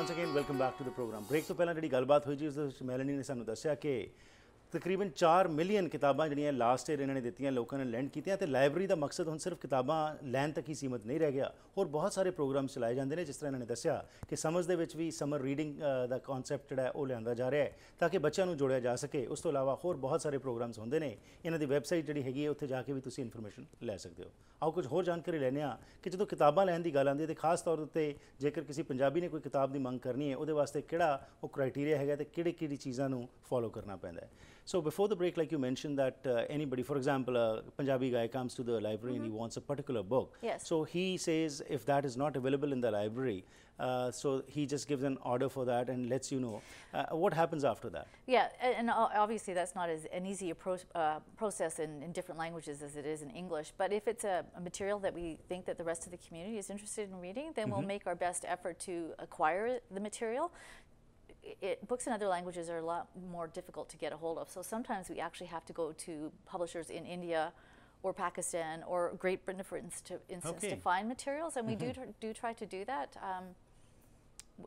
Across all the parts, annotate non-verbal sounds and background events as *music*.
Once again welcome back to the program break ਤੋਂ ਪਹਿਲਾਂ ਜਿਹੜੀ ਗੱਲਬਾਤ ਹੋਈ ਜੀ ਉਸ ਵਿੱਚ ਮੈਲਨੀ ਨੇ ਸਾਨੂੰ ਦੱਸਿਆ ਕਿ ਤਕਰੀਬਨ 4 ਮਿਲੀਅਨ ਕਿਤਾਬਾਂ ਜਿਹੜੀਆਂ ਲਾਸਟ ਈਅਰ ਇਹਨਾਂ ਨੇ ਦਿੱਤੀਆਂ ਲੋਕਾਂ ਨੇ ਲੈਂਡ ਕੀਤੀਆਂ ਤੇ ਲਾਇਬ੍ਰੇਰੀ ਦਾ ਮਕਸਦ ਹੁਣ ਸਿਰਫ ਕਿਤਾਬਾਂ ਲੈਣ ਤੱਕ ਹੀ ਸੀਮਤ ਨਹੀਂ ਰਹਿ ਗਿਆ ਹੋਰ ਬਹੁਤ ਸਾਰੇ ਪ੍ਰੋਗਰਾਮ ਚਲਾਏ ਜਾਂਦੇ ਨੇ ਜਿਸ ਤਰ੍ਹਾਂ ਇਹਨਾਂ ਨੇ ਦੱਸਿਆ ਕਿ ਸਮਝ ਦੇ ਵਿੱਚ ਵੀ ਸਮਰ ਰੀਡਿੰਗ ਦਾ ਕਨਸੈਪਟ ਜਿਹੜਾ ਉਹ ਲਿਆਂਦਾ ਜਾ ਰਿਹਾ ਹੈ ਤਾਂ ਕਿ ਬੱਚਿਆਂ ਨੂੰ ਜੋੜਿਆ ਜਾ ਸਕੇ ਉਸ ਤੋਂ ਇਲਾਵਾ ਹੋਰ ਬਹੁਤ ਸਾਰੇ ਪ੍ਰੋਗਰਾਮਸ ਹੁੰਦੇ ਨੇ ਇਹਨਾਂ ਦੀ ਵੈਬਸਾਈਟ ਜਿਹੜੀ ਹੈਗੀ ਹੈ ਉੱਥੇ ਜਾ ਕੇ ਵੀ ਤੁਸੀਂ ਇਨਫੋਰਮੇਸ਼ਨ ਲੈ ਸਕਦੇ ਹੋ ਆਓ ਕੁਝ ਹੋਰ ਜਾਣਕਾਰੀ ਲੈਣੇ ਆ ਕਿ ਜਦੋਂ ਕਿਤਾਬਾਂ ਲੈਣ ਦੀ ਗੱਲ ਆਉਂਦੀ ਹੈ ਤੇ ਖਾਸ ਤੌਰ ਉੱਤੇ ਜੇਕਰ ਕਿਸੇ ਪੰਜਾਬੀ ਨੇ ਕੋਈ ਕਿਤਾਬ ਦੀ ਮੰਗ ਕਰਨੀ ਹੈ ਉਹਦੇ ਵਾਸਤੇ ਕਿਹੜਾ ਉਹ ਕ੍ਰਾਈਟੇਰੀਆ ਹੈਗਾ ਤੇ ਕਿਹੜੇ ਕਿਹੜੀ ਚੀਜ਼ਾਂ ਨੂੰ ਫੋਲੋ ਕਰਨਾ ਪੈਂਦਾ ਹੈ So before the break, like you mentioned that uh, anybody, for example, a Punjabi guy comes to the library mm -hmm. and he mm-hmm. wants a particular book. Yes. So he says if that is not available in the library, uh, so he just gives an order for that and lets you know. Uh, what happens after that? Yeah, and, obviously that's not as an easy uh, process in, in, different languages as it is in English. But if it's a, a, material that we think that the rest of the community is interested in reading, then mm -hmm. we'll mm-hmm. make our best effort to acquire the material it, books in other languages are a lot more difficult to get a hold of. So sometimes we actually have to go to publishers in India or Pakistan or Great Britain, for instance, to, instance, okay. to find materials, and we mm -hmm. do mm-hmm. do try to do that. Um,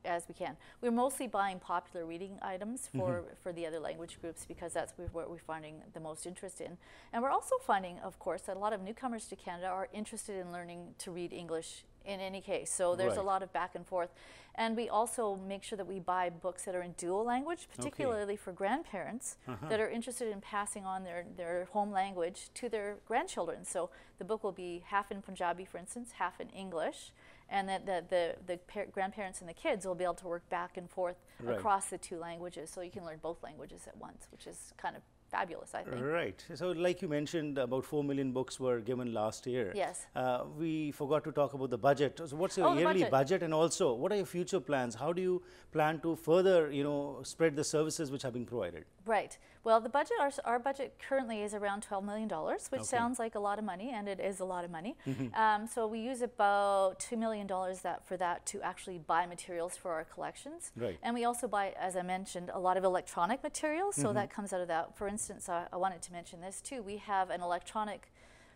as we can, we're mostly buying popular reading items for, mm -hmm. for the other language groups because that's what we're finding the most interest in. And we're also finding, of course, that a lot of newcomers to Canada are interested in learning to read English in any case. So there's right. a lot of back and forth. And we also make sure that we buy books that are in dual language, particularly okay. for grandparents uh -huh. that are interested in passing on their, their home language to their grandchildren. So the book will be half in Punjabi, for instance, half in English. And that the, the, the grandparents and the kids will be able to work back and forth right. across the two languages. So you can learn both languages at once, which is kind of fabulous, I think. Right. So, like you mentioned, about 4 million books were given last year. Yes. Uh, we forgot to talk about the budget. So, what's your oh, yearly budget. budget. and also what are your future plans? How do you plan to further, you know, spread the services which have been provided? Right. Well, the budget, our, our budget currently is around $12 million, which okay. sounds like a lot of money, and it is a lot of money. Mm-hmm. um, so we use about $2 million that, for that to actually buy materials for our collections. Right. And we also buy, as I mentioned, a lot of electronic materials, so mm -hmm. that comes out of that. For instance, I, I wanted to mention this too. We have an electronic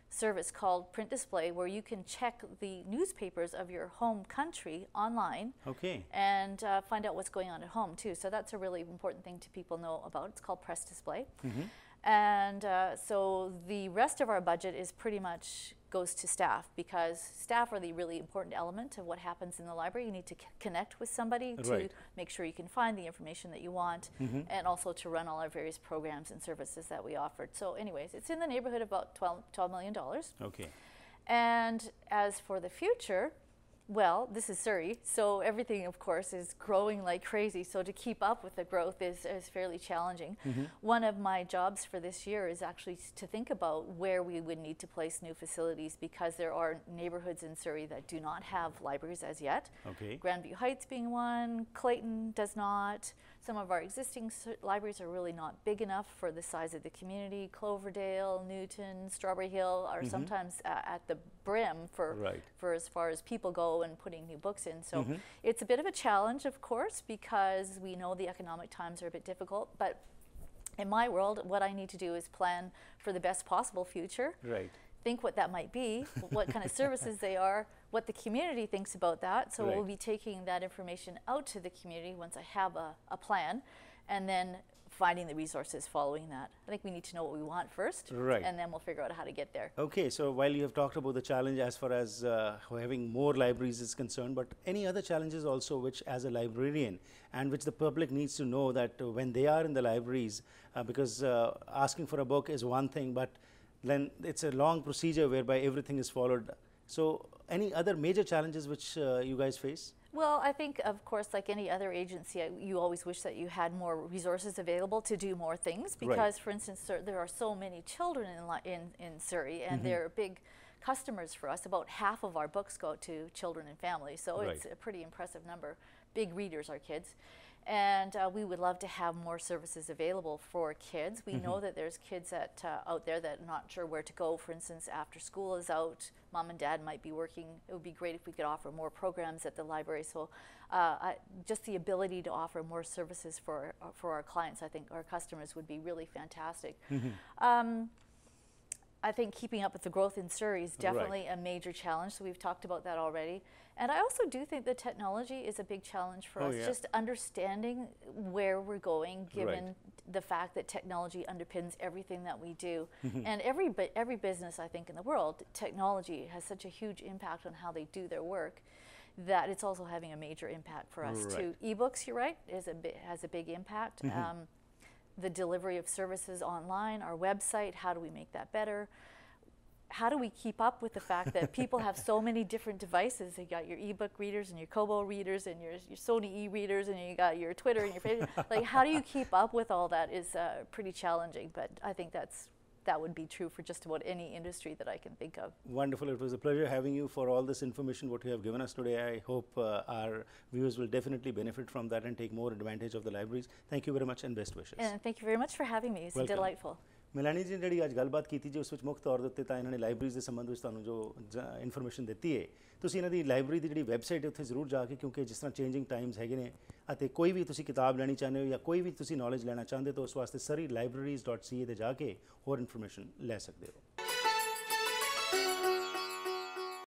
service called Print Display where you can check the newspapers of your home country online. Okay. And uh, find out what's going on at home too. So that's a really important thing to people know about. It's called Press Display. Mm -hmm. And uh, so the rest of our budget is pretty much goes to staff because staff are the really important element of what happens in the library. You need to connect with somebody right. to make sure you can find the information that you want mm -hmm. and also to run all our various programs and services that we offered. So anyways, it's in the neighborhood of about $12, 12000000 million. Okay. And as for the future, well, this is Surrey, so everything, of course, is growing like crazy. So to keep up with the growth is, is fairly challenging. Mm -hmm. One of my jobs for this year is actually to think about where we would need to place new facilities because there are neighborhoods in Surrey that do not have libraries as yet. Okay. Grandview Heights being one, Clayton does not. Some of our existing libraries are really not big enough for the size of the community. Cloverdale, Newton, Strawberry Hill are mm -hmm. sometimes uh, at the brim for, right. for as far as people go and putting new books in. So mm -hmm. it's a bit of a challenge, of course, because we know the economic times are a bit difficult, but in my world, what I need to do is plan for the best possible future. Right. Think what that might be, what kind of *laughs* services they are, what the community thinks about that. So right. we'll be taking that information out to the community once I have a, a plan and then finding the resources following that. I think we need to know what we want first, right. and then we'll figure out how to get there. Okay, so while you have talked about the challenge as far as uh, having more libraries is concerned, but any other challenges also which as a librarian and which the public needs to know that when they are in the libraries, uh, because uh, asking for a book is one thing, but then it's a long procedure whereby everything is followed. So any other major challenges which uh, you guys face? Well, I think, of course, like any other agency, you always wish that you had more resources available to do more things because, right. for instance, there, there, are so many children in, in, in Surrey and mm -hmm. they're big customers for us. About half of our books go to children and families, so right. it's a pretty impressive number. Big readers are kids and uh, we would love to have more services available for kids. We mm -hmm. know mm-hmm. that there's kids that uh, out there that are not sure where to go. For instance, after school is out, mom and dad might be working. It would be great if we could offer more programs at the library. So, uh, just the ability to offer more services for uh, for our clients, I think our customers would be really fantastic. Mm -hmm. um, I think keeping up with the growth in Surrey is definitely right. a major challenge. So we've talked about that already. And I also do think the technology is a big challenge for oh us, yeah. just understanding where we're going, given right. the fact that technology underpins everything that we do. *laughs* and every, every business, I think, in the world, technology has such a huge impact on how they do their work that it's also having a major impact for us right. too. Ebooks, you're right, is a has a big impact. Mm-hmm. um, the delivery of services online, our website, how do we make that better? How do we keep up with the fact that people have so many different devices? You got your ebook readers and your Kobo readers and your, your Sony e-readers and you got your Twitter and your Facebook. *laughs* like, how do you keep up with all that is uh, pretty challenging, but I think that's that would be true for just about any industry that I can think of. Wonderful. It was a pleasure having you for all this information, what you have given us today. I hope uh, our viewers will definitely benefit from that and take more advantage of the libraries. Thank you very much and best wishes. And thank you very much for having me. It's Welcome. delightful. ਮਿਲਾਨੀ ਜੀ ਜਿਹੜੀ ਅੱਜ ਗੱਲਬਾਤ ਕੀਤੀ ਜੀ ਉਸ ਵਿੱਚ ਮੁੱਖ ਤੌਰ ਦੇ ਉੱਤੇ ਤਾਂ ਇਹਨਾਂ ਨੇ ਲਾਇਬ੍ਰੇਰੀਜ਼ ਦੇ ਸੰਬੰਧ ਵਿੱਚ ਤੁਹਾਨੂੰ ਜੋ ਇਨਫੋਰਮੇਸ਼ਨ ਦਿੱਤੀ ਹੈ ਤੁਸੀਂ ਇਹਨਾਂ ਦੀ ਲਾਇਬ੍ਰੇਰੀ ਦੀ ਜਿਹੜੀ ਵੈਬਸਾਈਟ ਹੈ ਉੱਥੇ ਜ਼ਰੂਰ ਜਾ ਕੇ ਕਿਉਂਕਿ ਜਿਸ ਤਰ੍ਹਾਂ ਚੇਂਜਿੰਗ ਟਾਈਮਸ ਹੈਗੇ ਨੇ ਅਤੇ ਕੋਈ ਵੀ ਤੁਸੀਂ ਕਿਤਾਬ ਲੈਣੀ ਚਾਹੁੰਦੇ ਹੋ ਜਾਂ ਕੋਈ ਵੀ ਤੁਸੀਂ ਨੌਲੇਜ ਲੈਣਾ ਚਾਹੁੰਦੇ ਹੋ ਤਾਂ ਉਸ ਵਾਸਤੇ sarilibraries.ca ਤੇ ਜਾ ਕੇ ਹੋਰ ਇਨਫੋਰਮੇਸ਼ਨ ਲੈ ਸਕਦੇ ਹੋ